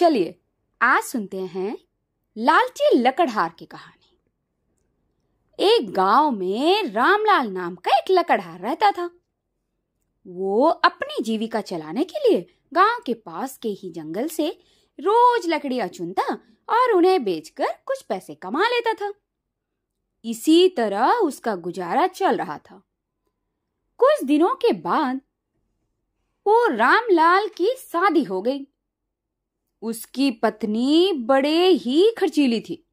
चलिए आज सुनते हैं लालची लकड़हार की कहानी एक गांव में रामलाल नाम का एक लकड़हार रहता था वो अपनी जीविका चलाने के लिए गांव के पास के ही जंगल से रोज लकड़ियां चुनता और उन्हें बेचकर कुछ पैसे कमा लेता था इसी तरह उसका गुजारा चल रहा था कुछ दिनों के बाद वो रामलाल की शादी हो गई उसकी पत्नी बड़े ही खर्चीली थी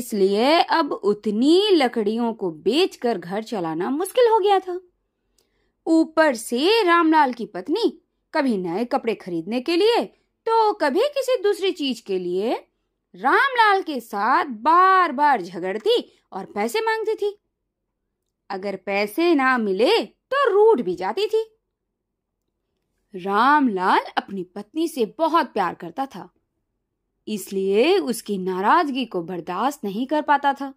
इसलिए अब उतनी लकड़ियों को बेचकर घर चलाना मुश्किल हो गया था ऊपर से रामलाल की पत्नी कभी नए कपड़े खरीदने के लिए तो कभी किसी दूसरी चीज के लिए रामलाल के साथ बार बार झगड़ती और पैसे मांगती थी अगर पैसे ना मिले तो रूठ भी जाती थी रामलाल अपनी पत्नी से बहुत प्यार करता था इसलिए उसकी नाराजगी को बर्दाश्त नहीं कर पाता था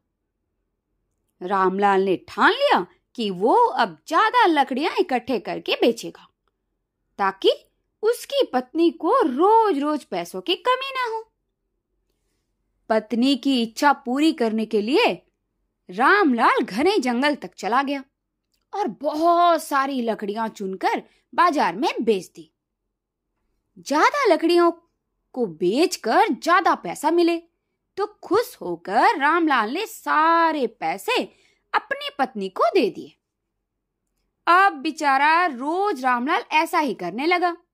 रामलाल ने ठान लिया कि वो अब ज्यादा लकड़ियां इकट्ठे करके बेचेगा ताकि उसकी पत्नी को रोज रोज पैसों की कमी ना हो पत्नी की इच्छा पूरी करने के लिए रामलाल घने जंगल तक चला गया और बहुत सारी लकड़ियां चुनकर बाजार में बेच दी ज्यादा लकड़ियों को बेचकर ज्यादा पैसा मिले तो खुश होकर रामलाल ने सारे पैसे अपनी पत्नी को दे दिए अब बेचारा रोज रामलाल ऐसा ही करने लगा